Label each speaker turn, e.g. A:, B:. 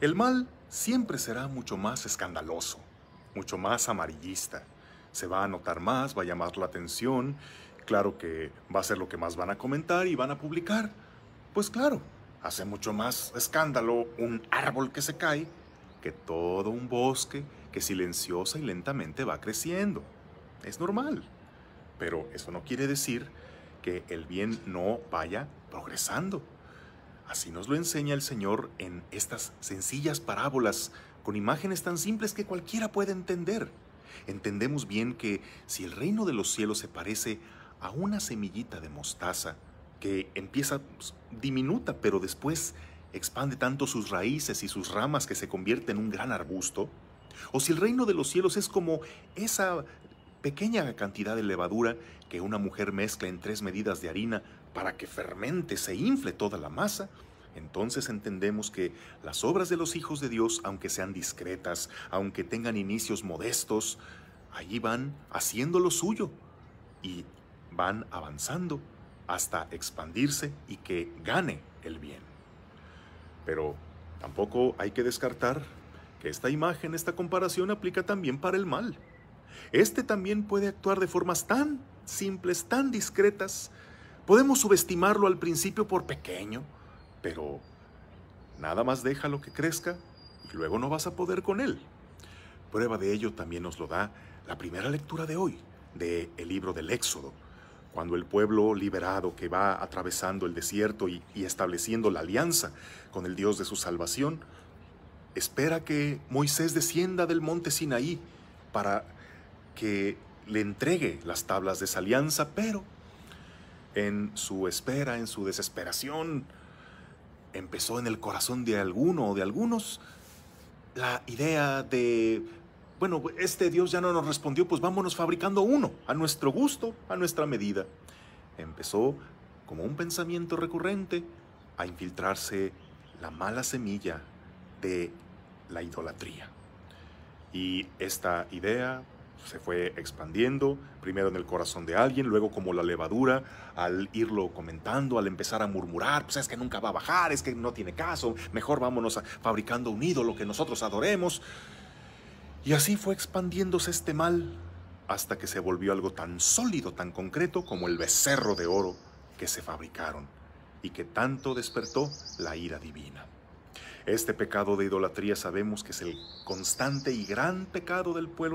A: El mal siempre será mucho más escandaloso, mucho más amarillista. Se va a notar más, va a llamar la atención, claro que va a ser lo que más van a comentar y van a publicar. Pues claro, hace mucho más escándalo un árbol que se cae que todo un bosque que silenciosa y lentamente va creciendo. Es normal. Pero eso no quiere decir que el bien no vaya progresando. Así nos lo enseña el Señor en estas sencillas parábolas, con imágenes tan simples que cualquiera puede entender. Entendemos bien que si el reino de los cielos se parece a una semillita de mostaza, que empieza pues, diminuta, pero después expande tanto sus raíces y sus ramas que se convierte en un gran arbusto, o si el reino de los cielos es como esa pequeña cantidad de levadura que una mujer mezcla en tres medidas de harina para que fermente, se infle toda la masa, entonces entendemos que las obras de los hijos de Dios, aunque sean discretas, aunque tengan inicios modestos, allí van haciendo lo suyo y van avanzando hasta expandirse y que gane el bien. Pero tampoco hay que descartar que esta imagen, esta comparación aplica también para el mal. Este también puede actuar de formas tan simples, tan discretas. Podemos subestimarlo al principio por pequeño, pero nada más deja lo que crezca y luego no vas a poder con él. Prueba de ello también nos lo da la primera lectura de hoy del el libro del Éxodo, cuando el pueblo liberado que va atravesando el desierto y, y estableciendo la alianza con el Dios de su salvación, espera que Moisés descienda del monte Sinaí para que le entregue las tablas de esa alianza, pero en su espera, en su desesperación, empezó en el corazón de alguno o de algunos la idea de, bueno, este Dios ya no nos respondió, pues vámonos fabricando uno, a nuestro gusto, a nuestra medida. Empezó como un pensamiento recurrente a infiltrarse la mala semilla de la idolatría. Y esta idea se fue expandiendo, primero en el corazón de alguien, luego como la levadura, al irlo comentando, al empezar a murmurar, pues es que nunca va a bajar, es que no tiene caso, mejor vámonos a fabricando un ídolo que nosotros adoremos. Y así fue expandiéndose este mal hasta que se volvió algo tan sólido, tan concreto como el becerro de oro que se fabricaron y que tanto despertó la ira divina. Este pecado de idolatría sabemos que es el constante y gran pecado del pueblo